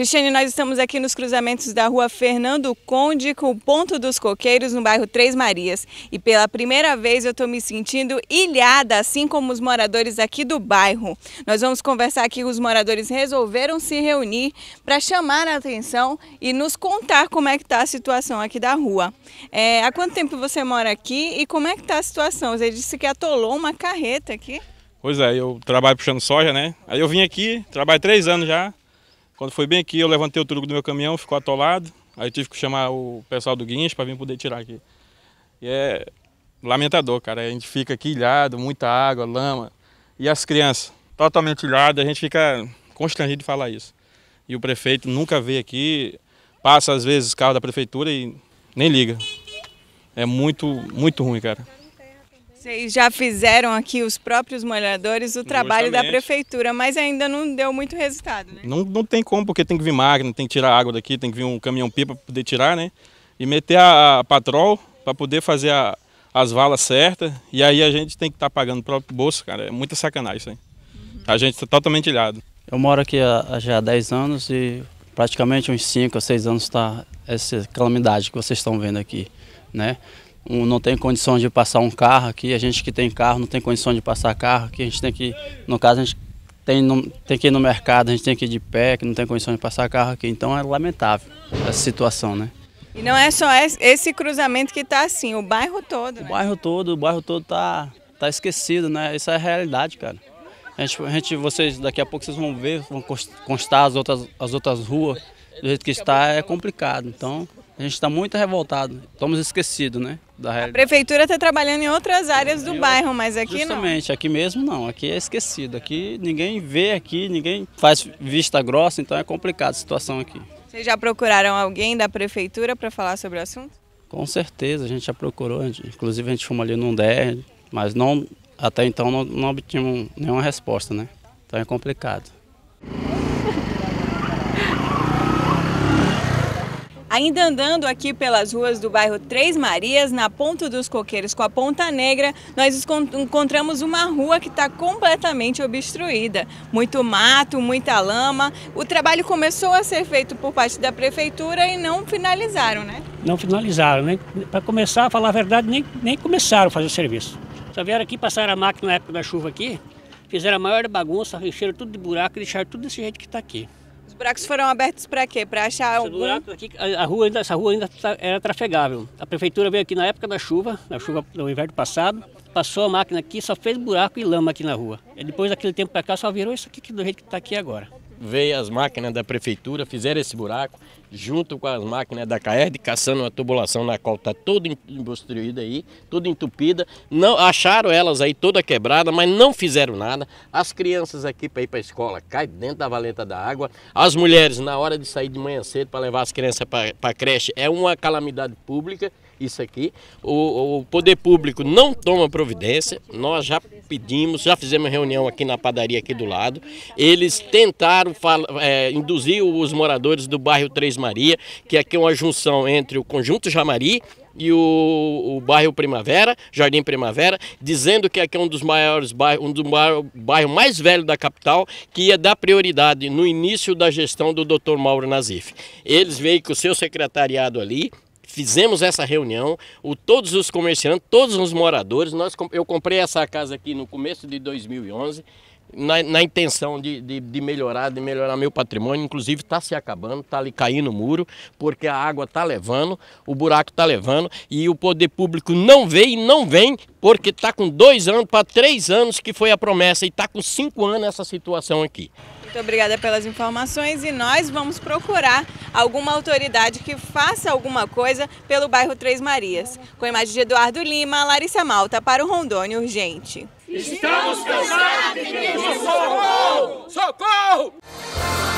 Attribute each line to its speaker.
Speaker 1: Cristiane, nós estamos aqui nos cruzamentos da rua Fernando Conde com o Ponto dos Coqueiros, no bairro Três Marias. E pela primeira vez eu estou me sentindo ilhada, assim como os moradores aqui do bairro. Nós vamos conversar aqui, os moradores resolveram se reunir para chamar a atenção e nos contar como é que está a situação aqui da rua. É, há quanto tempo você mora aqui e como é que está a situação? Você disse que atolou uma carreta aqui.
Speaker 2: Pois é, eu trabalho puxando soja, né? Aí eu vim aqui, trabalho três anos já. Quando foi bem aqui, eu levantei o truco do meu caminhão, ficou atolado. Aí tive que chamar o pessoal do Guincho para vir poder tirar aqui. E é lamentador, cara. A gente fica aqui ilhado, muita água, lama. E as crianças, totalmente ilhadas, a gente fica constrangido de falar isso. E o prefeito nunca veio aqui, passa às vezes carro da prefeitura e nem liga. É muito, muito ruim, cara.
Speaker 1: Vocês já fizeram aqui, os próprios molhadores, o trabalho Justamente. da prefeitura, mas ainda não deu muito resultado, né?
Speaker 2: Não, não tem como, porque tem que vir máquina, tem que tirar água daqui, tem que vir um caminhão-pipa para poder tirar, né? E meter a, a patrol para poder fazer a, as valas certas. E aí a gente tem que estar tá pagando o próprio bolso, cara. É muita sacanagem isso aí. Uhum. A gente está totalmente ilhado.
Speaker 3: Eu moro aqui há, já há 10 anos e praticamente uns 5 ou 6 anos está essa calamidade que vocês estão vendo aqui, né? um, não tem condições de passar um carro aqui, a gente que tem carro não tem condição de passar carro aqui, a gente tem que, no caso, a gente tem, no, tem que ir no mercado, a gente tem que ir de pé, que não tem condição de passar carro aqui, então é lamentável essa situação, né?
Speaker 1: E não é só esse cruzamento
Speaker 3: que está assim, o bairro todo, O né? bairro todo, o bairro todo está tá esquecido, né? Isso é a realidade, cara. A gente, a gente, vocês, daqui a pouco vocês vão ver, vão constar as outras, as outras ruas, do jeito que está é complicado. Então, a gente está muito revoltado. Estamos esquecidos, né? Da a
Speaker 1: prefeitura está trabalhando em outras áreas do bairro, mas aqui Justamente, não.
Speaker 3: Justamente, aqui mesmo não. Aqui é esquecido. Aqui ninguém vê aqui, ninguém faz vista grossa, então é complicado a situação aqui.
Speaker 1: Vocês já procuraram alguém da prefeitura para falar sobre o assunto?
Speaker 3: Com certeza, a gente já procurou. Inclusive a gente fomos ali num DER, mas não, até então não, não obtivemos nenhuma resposta, né? Então é complicado.
Speaker 1: Ainda andando aqui pelas ruas do bairro Três Marias, na Ponta dos Coqueiros com a Ponta Negra, nós encontramos uma rua que está completamente obstruída. Muito mato, muita lama. O trabalho começou a ser feito por parte da prefeitura e não finalizaram, né?
Speaker 4: Não finalizaram, né? Para começar a falar a verdade, nem, nem começaram a fazer o serviço. Só vieram aqui, passaram a máquina na época da chuva aqui, fizeram a maior bagunça, encheram tudo de buraco e deixaram tudo desse jeito que está aqui.
Speaker 1: Os buracos foram abertos para quê? Para achar algum... Buraco aqui,
Speaker 4: a, rua ainda, essa rua ainda tá, era trafegável. A prefeitura veio aqui na época da chuva, na chuva do inverno passado, passou a máquina aqui, só fez buraco e lama aqui na rua. E depois daquele tempo para cá só virou isso aqui do jeito que está aqui agora veio as máquinas da prefeitura, fizeram esse buraco, junto com as máquinas da CAERD, caçando uma tubulação na qual está toda embustruída aí, toda entupida. Não, acharam elas aí toda quebrada, mas não fizeram nada. As crianças aqui para ir para a escola caem dentro da valeta da água. As mulheres, na hora de sair de manhã cedo para levar as crianças para a creche, é uma calamidade pública isso aqui. O, o poder público não toma providência. Nós já pedimos, já fizemos reunião aqui na padaria aqui do lado. Eles tentaram é, induzir os moradores do bairro Três Maria, que aqui é uma junção entre o Conjunto Jamari e o, o, bairro Primavera, Jardim Primavera, dizendo que aqui é um dos maiores bairros, um dos bairros mais velhos da capital, que ia dar prioridade no início da gestão do Dr. Mauro Nazif. Eles veem que o seu secretariado ali, fizemos essa reunião, o, todos os comerciantes, todos os moradores, nós, eu comprei essa casa aqui no começo de 2011, na, na intenção de, de, de, melhorar, de melhorar meu patrimônio, inclusive está se acabando, está ali caindo o muro, porque a água está levando, o buraco está levando e o poder público não vem, e não vem, porque está com dois anos para três anos que foi a promessa e está com cinco anos essa situação aqui.
Speaker 1: Muito obrigada pelas informações e nós vamos procurar alguma autoridade que faça alguma coisa pelo bairro Três Marias. Com a imagem de Eduardo Lima, Larissa Malta para o Rondônia Urgente.
Speaker 3: Estamos cansados de socorro!
Speaker 1: Socorro!